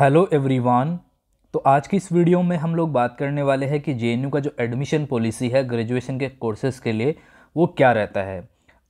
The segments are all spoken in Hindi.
हेलो एवरीवन तो आज की इस वीडियो में हम लोग बात करने वाले हैं कि जे का जो एडमिशन पॉलिसी है ग्रेजुएशन के कोर्सेज़ के लिए वो क्या रहता है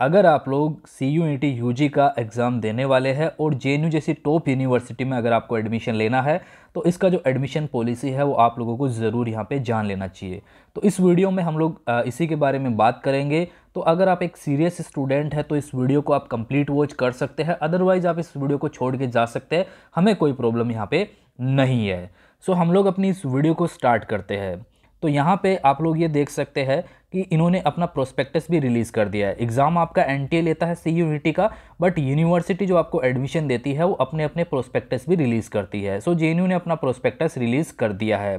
अगर आप लोग C U E T U G का एग्ज़ाम देने वाले हैं और जे जैसी टॉप यूनिवर्सिटी में अगर आपको एडमिशन लेना है तो इसका जो एडमिशन पॉलिसी है वो आप लोगों को ज़रूर यहाँ पर जान लेना चाहिए तो इस वीडियो में हम लोग इसी के बारे में बात करेंगे तो अगर आप एक सीरियस स्टूडेंट हैं तो इस वीडियो को आप कंप्लीट वॉच कर सकते हैं अदरवाइज़ आप इस वीडियो को छोड़ के जा सकते हैं हमें कोई प्रॉब्लम यहाँ पे नहीं है सो हम लोग अपनी इस वीडियो को स्टार्ट करते हैं तो यहाँ पे आप लोग ये देख सकते हैं कि इन्होंने अपना प्रोस्पेक्टस भी रिलीज़ कर दिया है एग्ज़ाम आपका एन लेता है सी का बट यूनिवर्सिटी जो आपको एडमिशन देती है वो अपने अपने प्रोस्पेक्टस भी रिलीज़ करती है सो जे ने अपना प्रोस्पेक्टस रिलीज़ कर दिया है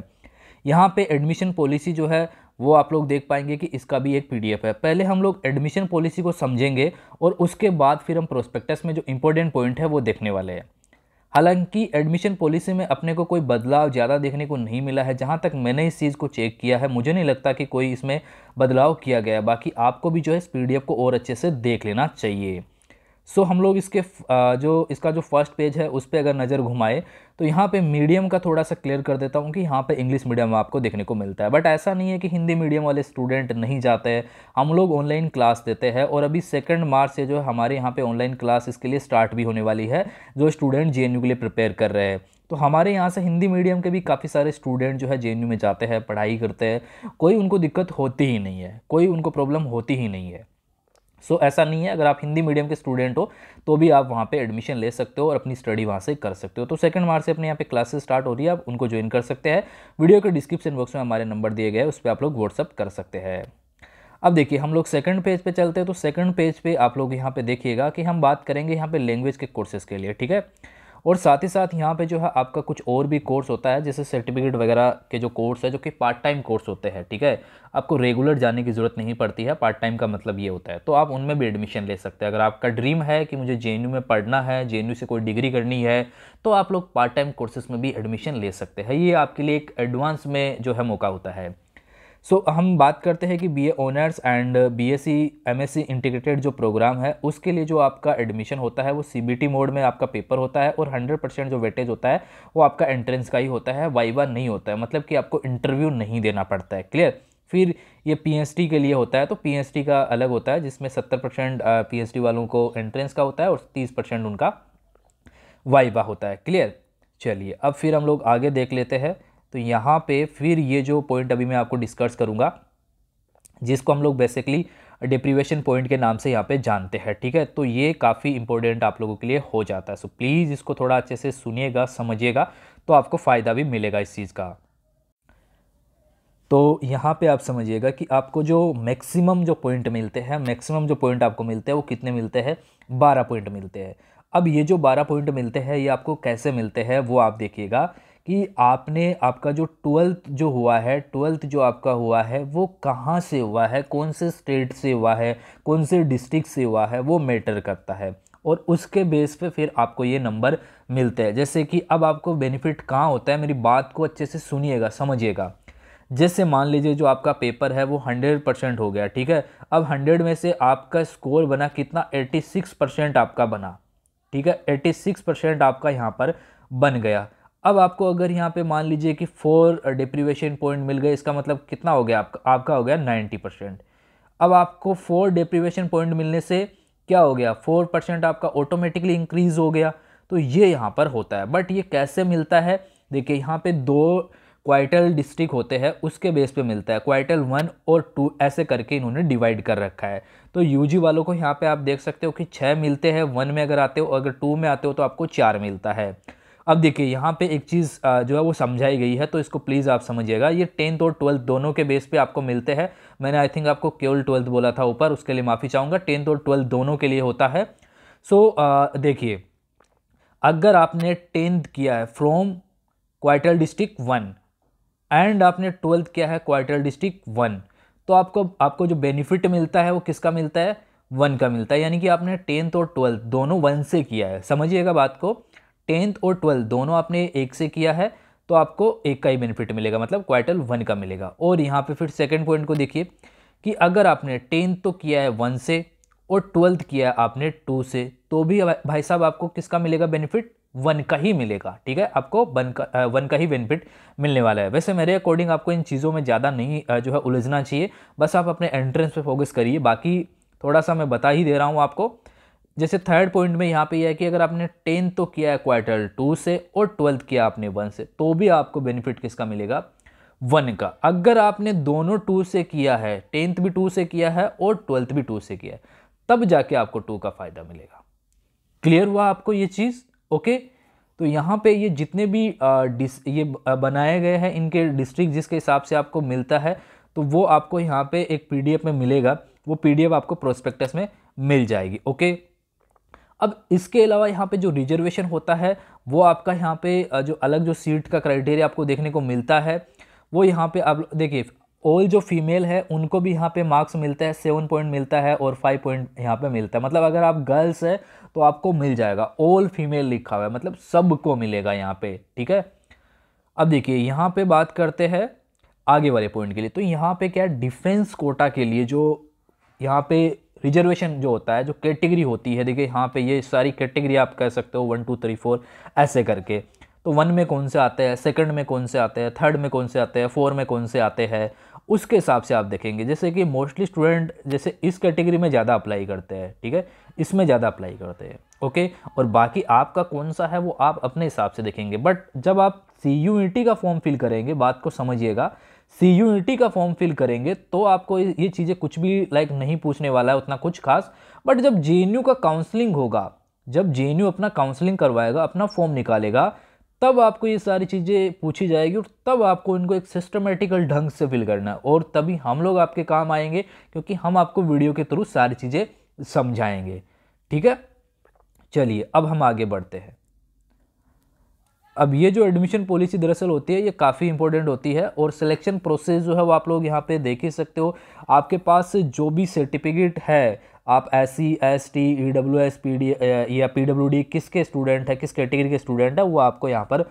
यहाँ पे एडमिशन पॉलिसी जो है वो आप लोग देख पाएंगे कि इसका भी एक पीडीएफ है पहले हम लोग एडमिशन पॉलिसी को समझेंगे और उसके बाद फिर हम प्रोस्पेक्टस में जो इंपॉर्टेंट पॉइंट है वो देखने वाले हैं हालांकि एडमिशन पॉलिसी में अपने को कोई बदलाव ज़्यादा देखने को नहीं मिला है जहाँ तक मैंने इस चीज़ को चेक किया है मुझे नहीं लगता कि कोई इसमें बदलाव किया गया बाकी आपको भी जो है इस पी को और अच्छे से देख लेना चाहिए सो हम लोग इसके जो इसका जो फर्स्ट पेज है उस पर अगर नज़र घुमाए तो यहाँ पे मीडियम का थोड़ा सा क्लियर कर देता हूँ कि यहाँ पे इंग्लिश मीडियम आपको देखने को मिलता है बट ऐसा नहीं है कि हिंदी मीडियम वाले स्टूडेंट नहीं जाते हैं हम लोग ऑनलाइन क्लास देते हैं और अभी सेकेंड मार्च से जो है हमारे यहाँ पर ऑनलाइन क्लास इसके लिए स्टार्ट भी होने वाली है जो स्टूडेंट जे के लिए प्रिपेयर कर रहे हैं तो हमारे यहाँ से हिंदी मीडियम के भी काफ़ी सारे स्टूडेंट जो है जे में जाते हैं पढ़ाई करते हैं कोई उनको दिक्कत होती ही नहीं है कोई उनको प्रॉब्लम होती ही नहीं है सो so, ऐसा नहीं है अगर आप हिंदी मीडियम के स्टूडेंट हो तो भी आप वहाँ पे एडमिशन ले सकते हो और अपनी स्टडी वहाँ से कर सकते हो तो सेकंड मार्च से अपने यहाँ पे क्लासेस स्टार्ट हो रही है आप उनको ज्वाइन कर सकते हैं वीडियो के डिस्क्रिप्शन बॉक्स में हमारे नंबर दिए गए उस पर आप लोग व्हाट्सअप कर सकते हैं अब देखिए हम लोग सेकंड पेज पे चलते हैं तो सेकंड पेज पे आप लोग यहाँ पे देखिएगा कि हम बात करेंगे यहाँ पे लैंग्वेज के कोर्सेज के लिए ठीक है और साथ ही साथ यहाँ पे जो है आपका कुछ और भी कोर्स होता है जैसे सर्टिफिकेट वगैरह के जो कोर्स है जो कि पार्ट टाइम कोर्स होते हैं ठीक है आपको रेगुलर जाने की ज़रूरत नहीं पड़ती है पार्ट टाइम का मतलब ये होता है तो आप उनमें भी एडमिशन ले सकते हैं अगर आपका ड्रीम है कि मुझे जे में पढ़ना है जे से कोई डिग्री करनी है तो आप लोग पार्ट टाइम कोर्सेज़ में भी एडमिशन ले सकते हैं ये आपके लिए एक एडवांस में जो है मौका होता है सो so, हम बात करते हैं कि BA honours and BSc MSc integrated जो प्रोग्राम है उसके लिए जो आपका एडमिशन होता है वो सीबीटी मोड में आपका पेपर होता है और 100 परसेंट जो वेटेज होता है वो आपका एंट्रेंस का ही होता है वाइवा नहीं होता है मतलब कि आपको इंटरव्यू नहीं देना पड़ता है क्लियर फिर ये पीएचडी के लिए होता है तो पीएचडी का अलग होता है जिसमें सत्तर परसेंट पी वालों को एंट्रेंस का होता है और तीस परसेंट उनका वाइवा होता है क्लियर चलिए अब फिर हम लोग आगे देख लेते हैं तो यहाँ पे फिर ये जो पॉइंट अभी मैं आपको डिस्कस करूँगा जिसको हम लोग बेसिकली डिप्रीवेशन पॉइंट के नाम से यहाँ पे जानते हैं ठीक है तो ये काफ़ी इंपॉर्टेंट आप लोगों के लिए हो जाता है सो प्लीज़ इसको थोड़ा अच्छे से सुनिएगा समझिएगा तो आपको फ़ायदा भी मिलेगा इस चीज़ का तो यहाँ पे आप समझिएगा कि आपको जो मैक्सिमम जो पॉइंट मिलते हैं मैक्सिमम जो पॉइंट आपको मिलते हैं वो कितने मिलते हैं बारह पॉइंट मिलते हैं अब ये जो बारह पॉइंट मिलते हैं ये आपको कैसे मिलते हैं वो आप देखिएगा कि आपने आपका जो ट्वेल्थ जो हुआ है ट्वेल्थ जो आपका हुआ है वो कहाँ से हुआ है कौन से स्टेट से हुआ है कौन से डिस्ट्रिक्ट से हुआ है वो मैटर करता है और उसके बेस पे फिर आपको ये नंबर मिलते हैं जैसे कि अब आपको बेनिफिट कहाँ होता है मेरी बात को अच्छे से सुनिएगा समझिएगा जैसे मान लीजिए जो आपका पेपर है वो हंड्रेड परसेंट हो गया ठीक है अब हंड्रेड में से आपका स्कोर बना कितना एट्टी सिक्स परसेंट आपका बना ठीक है एट्टी सिक्स परसेंट आपका यहाँ पर बन गया अब आपको अगर यहाँ पे मान लीजिए कि फोर डिप्रीवेशन पॉइंट मिल गए इसका मतलब कितना हो गया आपका आपका हो गया नाइन्टी परसेंट अब आपको फोर डिप्रीवेशन पॉइंट मिलने से क्या हो गया फोर परसेंट आपका ऑटोमेटिकली इंक्रीज़ हो गया तो ये यहाँ पर होता है बट ये कैसे मिलता है देखिए यहाँ पे दो क्वाइटल डिस्ट्रिक्ट होते हैं उसके बेस पे मिलता है क्वाइटल वन और टू ऐसे करके इन्होंने डिवाइड कर रखा है तो यूजी वालों को यहाँ पे आप देख सकते हो कि छः मिलते हैं वन में अगर आते हो अगर टू में आते हो तो आपको चार मिलता है अब देखिए यहाँ पे एक चीज़ जो है वो समझाई गई है तो इसको प्लीज़ आप समझिएगा ये टेंथ और ट्वेल्थ दोनों के बेस पे आपको मिलते हैं मैंने आई थिंक आपको केवल ट्वेल्थ बोला था ऊपर उसके लिए माफ़ी चाहूँगा टेंथ और ट्वेल्थ दोनों के लिए होता है सो so, देखिए अगर आपने टेंथ किया है फ्रॉम क्वाइटल डिस्ट्रिक्ट वन एंड आपने ट्वेल्थ किया है क्वाइटल डिस्ट्रिक्ट वन तो आपको आपको जो बेनिफिट मिलता है वो किसका मिलता है वन का मिलता है यानी कि आपने टेंथ और ट्वेल्थ दोनों वन से किया है समझिएगा बात को टेंथ और ट्वेल्थ दोनों आपने एक से किया है तो आपको एक का ही बेनिफिट मिलेगा मतलब क्वार्टल वन का मिलेगा और यहाँ पे फिर सेकंड पॉइंट को देखिए कि अगर आपने टेंथ तो किया है वन से और ट्वेल्थ किया है आपने टू से तो भी भाई साहब आपको किसका मिलेगा बेनिफिट वन का ही मिलेगा ठीक है आपको वन का वन का ही बेनिफिट मिलने वाला है वैसे मेरे अकॉर्डिंग आपको इन चीज़ों में ज़्यादा नहीं जो है उलझना चाहिए बस आप अपने एंट्रेंस पर फोकस करिए बाकी थोड़ा सा मैं बता ही दे रहा हूँ आपको जैसे थर्ड पॉइंट में यहाँ पे यह है कि अगर आपने टेंथ तो किया है क्वार्टर टू से और ट्वेल्थ किया आपने वन से तो भी आपको बेनिफिट किसका मिलेगा वन का अगर आपने दोनों टू से किया है टेंथ भी टू से किया है और ट्वेल्थ भी टू से किया है तब जाके आपको टू का फ़ायदा मिलेगा क्लियर हुआ आपको ये चीज़ ओके तो यहाँ पे ये जितने भी आ, डिस ये बनाए गए हैं इनके डिस्ट्रिक्ट जिसके हिसाब से आपको मिलता है तो वो आपको यहाँ पे एक पीडीएफ में मिलेगा वो पीडीएफ आपको प्रोस्पेक्टस में मिल जाएगी ओके अब इसके अलावा यहाँ पे जो रिजर्वेशन होता है वो आपका यहाँ पे जो अलग जो सीट का क्राइटेरिया आपको देखने को मिलता है वो यहाँ पे आप देखिए ऑल जो फीमेल है उनको भी यहाँ पे मार्क्स मिलता है सेवन पॉइंट मिलता है और फाइव पॉइंट यहाँ पे मिलता है मतलब अगर आप गर्ल्स है तो आपको मिल जाएगा ऑल फीमेल लिखा हुआ है मतलब सबको मिलेगा यहाँ पे ठीक है अब देखिए यहाँ पे बात करते हैं आगे वाले पॉइंट के लिए तो यहाँ पे क्या डिफेंस कोटा के लिए जो यहाँ पे रिजर्वेशन जो होता है जो कैटेगरी होती है देखिए यहाँ पे ये सारी कैटेगरी आप कह सकते हो वन टू थ्री फोर ऐसे करके तो वन में कौन से आते हैं सेकंड में कौन से आते हैं थर्ड में कौन से आते हैं फोर में कौन से आते हैं उसके हिसाब से आप देखेंगे जैसे कि मोस्टली स्टूडेंट जैसे इस कैटेगरी में ज़्यादा अप्लाई करते हैं ठीक है इसमें ज़्यादा अप्लाई करते हैं ओके और बाकी आपका कौन सा है वो आप अपने हिसाब से देखेंगे बट जब आप सी e का फॉर्म फिल करेंगे बात को समझिएगा सी यूनिटी का फॉर्म फिल करेंगे तो आपको ये चीज़ें कुछ भी लाइक नहीं पूछने वाला है उतना कुछ खास बट जब जे का काउंसलिंग होगा जब जे अपना काउंसलिंग करवाएगा अपना फॉर्म निकालेगा तब आपको ये सारी चीज़ें पूछी जाएगी और तब आपको इनको एक सिस्टमेटिकल ढंग से फिल करना है और तभी हम लोग आपके काम आएंगे क्योंकि हम आपको वीडियो के थ्रू सारी चीज़ें समझाएंगे ठीक है चलिए अब हम आगे बढ़ते हैं अब ये जो एडमिशन पॉलिसी दरअसल होती है ये काफ़ी इंपॉर्टेंट होती है और सिलेक्शन प्रोसेस जो है वो आप लोग यहाँ पे देख ही सकते हो आपके पास जो भी सर्टिफिकेट है आप S C S T E W S P D या पी डब्ल्यू डी किसके स्टूडेंट है किस कैटेगरी के स्टूडेंट है वो आपको यहाँ पर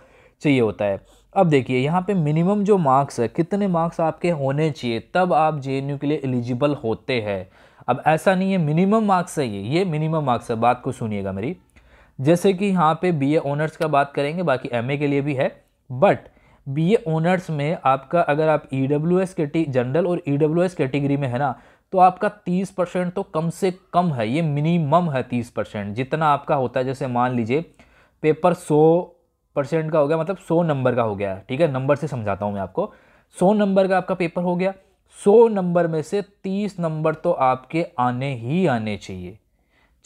चाहिए होता है अब देखिए यहाँ पे मिनिमम जो मार्क्स है कितने मार्क्स आपके होने चाहिए तब आप जे के लिए एलिजिबल होते हैं अब ऐसा नहीं है मिनिमम मार्क्स है ये ये मिनिमम मार्क्स है बात को सुनिएगा मेरी जैसे कि यहाँ पे बीए ऑनर्स का बात करेंगे बाकी एमए के लिए भी है बट बीए ऑनर्स में आपका अगर आप ई डब्ल्यू एस जनरल और ई डब्ल्यू एस कैटेगरी में है ना तो आपका 30 परसेंट तो कम से कम है ये मिनिमम है 30 परसेंट जितना आपका होता है जैसे मान लीजिए पेपर 100 परसेंट का हो गया मतलब 100 नंबर का हो गया ठीक है नंबर से समझाता हूँ मैं आपको 100 नंबर का आपका पेपर हो गया 100 नंबर में से 30 नंबर तो आपके आने ही आने चाहिए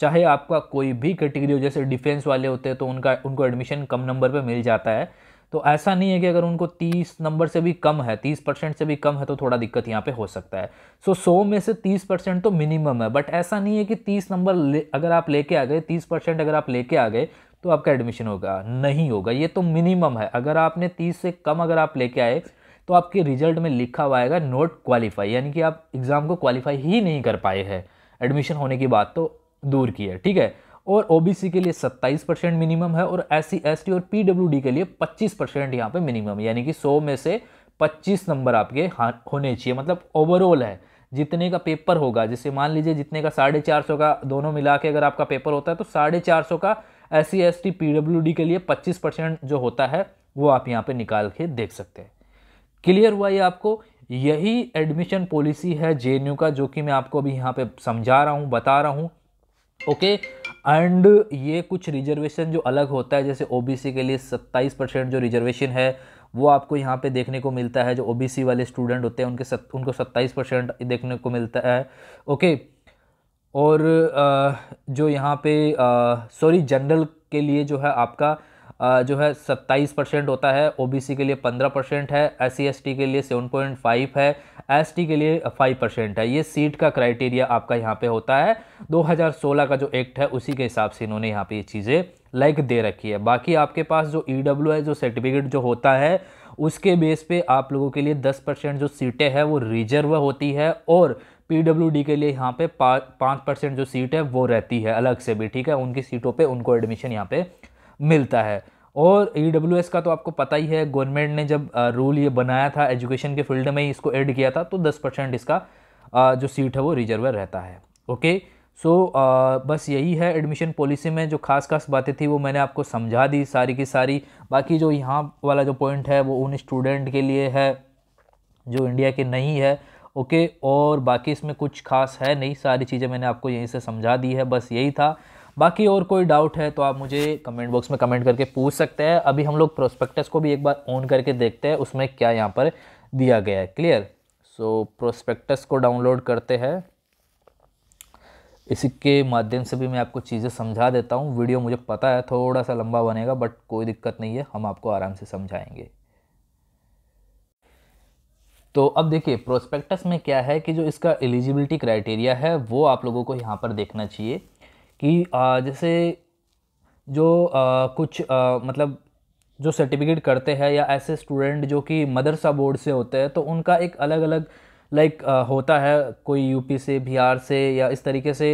चाहे आपका कोई भी कैटेगरी हो जैसे डिफेंस वाले होते हैं तो उनका उनको एडमिशन कम नंबर पे मिल जाता है तो ऐसा नहीं है कि अगर उनको 30 नंबर से भी कम है 30 परसेंट से भी कम है तो थोड़ा दिक्कत यहाँ पे हो सकता है सो so, 100 में से 30 परसेंट तो मिनिमम है बट ऐसा नहीं है कि 30 नंबर अगर आप लेके आ गए 30 परसेंट अगर आप लेके आ गए तो आपका एडमिशन होगा नहीं होगा ये तो मिनिमम है अगर आपने तीस से कम अगर आप लेके आए तो आपके रिजल्ट में लिखा हुआ आएगा नोट क्वालिफाई यानी कि आप एग्ज़ाम को क्वालिफाई ही नहीं कर पाए हैं एडमिशन होने की बात तो दूर की है ठीक है और ओबीसी के लिए 27 परसेंट मिनिमम है और एस सी एस टी और पीडब्ल्यूडी के लिए 25 परसेंट यहाँ पर मिनिमम यानी कि 100 में से 25 नंबर आपके होने चाहिए मतलब ओवरऑल है जितने का पेपर होगा जैसे मान लीजिए जितने का साढ़े चार सौ का दोनों मिला के अगर आपका पेपर होता है तो साढ़े चार सौ का S C S T P W D के लिए पच्चीस परसेंट जो होता है वो आप यहाँ पर निकाल के देख सकते हैं क्लियर हुआ ये आपको यही एडमिशन पॉलिसी है जे का जो कि मैं आपको अभी यहाँ पे समझा रहा हूँ बता रहा हूँ ओके एंड ये कुछ रिजर्वेशन जो अलग होता है जैसे ओबीसी के लिए 27 परसेंट जो रिजर्वेशन है वो आपको यहाँ पे देखने को मिलता है जो ओबीसी वाले स्टूडेंट होते हैं उनके सत, उनको 27 परसेंट देखने को मिलता है ओके और जो यहाँ पे सॉरी जनरल के लिए जो है आपका जो है 27 परसेंट होता है ओबीसी के लिए 15 परसेंट है एस सी e के लिए 7.5 है टी के लिए 5 परसेंट है ये सीट का क्राइटेरिया आपका यहाँ पे होता है 2016 का जो एक्ट है उसी के हिसाब से इन्होंने यहाँ पे ये चीज़ें लाइक दे रखी है बाकी आपके पास जो ई e है जो सर्टिफिकेट जो होता है उसके बेस पे आप लोगों के लिए 10 परसेंट जो सीटें हैं वो रिजर्व होती है और पी के लिए यहाँ पे पाँच परसेंट जो सीट है वो रहती है अलग से भी ठीक है उनकी सीटों पे उनको एडमिशन यहाँ पे मिलता है और ई का तो आपको पता ही है गवर्नमेंट ने जब रूल ये बनाया था एजुकेशन के फील्ड में ही इसको ऐड किया था तो दस परसेंट इसका जो सीट है वो रिजर्व रहता है ओके सो so, बस यही है एडमिशन पॉलिसी में जो खास खास बातें थी वो मैंने आपको समझा दी सारी की सारी बाकी जो यहाँ वाला जो पॉइंट है वो उन स्टूडेंट के लिए है जो इंडिया के नहीं है ओके और बाकी इसमें कुछ खास है नहीं सारी चीज़ें मैंने आपको यहीं से समझा दी है बस यही था बाकी और कोई डाउट है तो आप मुझे कमेंट बॉक्स में कमेंट करके पूछ सकते हैं अभी हम लोग प्रोस्पेक्टस को भी एक बार ऑन करके देखते हैं उसमें क्या यहाँ पर दिया गया है क्लियर सो प्रोस्पेक्टस को डाउनलोड करते हैं इसी के माध्यम से भी मैं आपको चीज़ें समझा देता हूँ वीडियो मुझे पता है थोड़ा सा लंबा बनेगा बट कोई दिक्कत नहीं है हम आपको आराम से समझाएंगे तो अब देखिए प्रोस्पेक्टस में क्या है कि जो इसका एलिजिबिलिटी क्राइटेरिया है वो आप लोगों को यहाँ पर देखना चाहिए कि जैसे जो कुछ मतलब जो सर्टिफिकेट करते हैं या ऐसे स्टूडेंट जो कि मदरसा बोर्ड से होते हैं तो उनका एक अलग अलग लाइक होता है कोई यूपी से बिहार से या इस तरीके से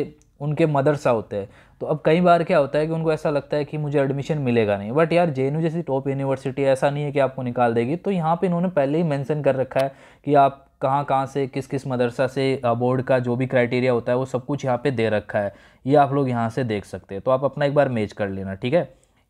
उनके मदरसा होते हैं तो अब कई बार क्या होता है कि उनको ऐसा लगता है कि मुझे एडमिशन मिलेगा नहीं बट यार जे जैसी टॉप यूनिवर्सिटी ऐसा नहीं है कि आपको निकाल देगी तो यहाँ पे इन्होंने पहले ही मेंशन कर रखा है कि आप कहाँ कहाँ से किस किस मदरसा से बोर्ड का जो भी क्राइटेरिया होता है वो सब कुछ यहाँ पे दे रखा है ये आप लोग यहाँ से देख सकते हैं तो आप अपना एक बार मेज कर लेना ठीक है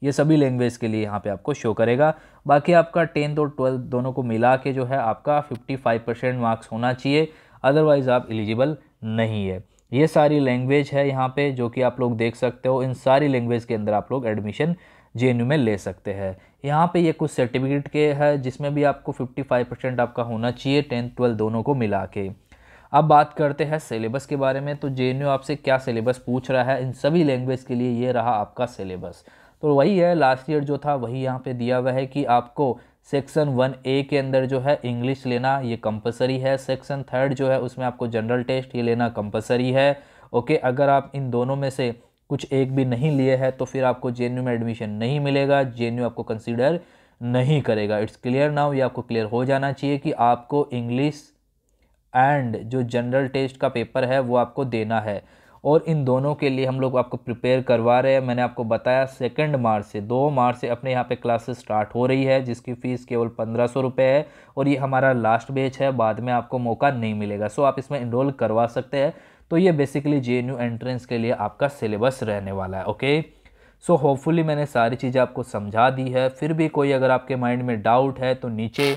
ये सभी लैंग्वेज के लिए यहाँ पे आपको शो करेगा बाकी आपका टेंथ और ट्वेल्थ दोनों को मिला के जो है आपका 55 परसेंट मार्क्स होना चाहिए अदरवाइज़ आप एलिजिबल नहीं है ये सारी लैंग्वेज है यहाँ पर जो कि आप लोग देख सकते हो इन सारी लैंग्वेज के अंदर आप लोग एडमिशन जे में ले सकते हैं यहाँ पे ये कुछ सर्टिफिकेट के है जिसमें भी आपको 55 परसेंट आपका होना चाहिए टेंथ ट्वेल्थ दोनों को मिला के अब बात करते हैं सिलेबस के बारे में तो जे आपसे क्या सिलेबस पूछ रहा है इन सभी लैंग्वेज के लिए ये रहा आपका सिलेबस तो वही है लास्ट ईयर जो था वही यहाँ पर दिया हुआ है कि आपको सेक्शन वन ए के अंदर जो है इंग्लिश लेना ये कंपलसरी है सेक्शन थर्ड जो है उसमें आपको जनरल टेस्ट ये लेना कंपलसरी है ओके अगर आप इन दोनों में से कुछ एक भी नहीं लिए है तो फिर आपको जे में एडमिशन नहीं मिलेगा जे आपको कंसिडर नहीं करेगा इट्स क्लियर नाउ ये आपको क्लियर हो जाना चाहिए कि आपको इंग्लिश एंड जो जनरल टेस्ट का पेपर है वो आपको देना है और इन दोनों के लिए हम लोग आपको प्रिपेयर करवा रहे हैं मैंने आपको बताया सेकेंड मार्च से दो मार्च से अपने यहाँ पे क्लासेस स्टार्ट हो रही है जिसकी फ़ीस केवल पंद्रह सौ रुपये है और ये हमारा लास्ट बेच है बाद में आपको मौका नहीं मिलेगा सो आप इसमें इनरोल करवा सकते हैं तो ये बेसिकली जे एंट्रेंस के लिए आपका सिलेबस रहने वाला है ओके सो होपफुली मैंने सारी चीज़ें आपको समझा दी है फिर भी कोई अगर आपके माइंड में डाउट है तो नीचे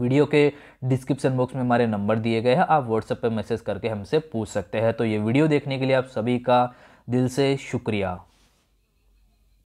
वीडियो के डिस्क्रिप्शन बॉक्स में हमारे नंबर दिए गए हैं आप व्हाट्सएप पर मैसेज करके हमसे पूछ सकते हैं तो ये वीडियो देखने के लिए आप सभी का दिल से शुक्रिया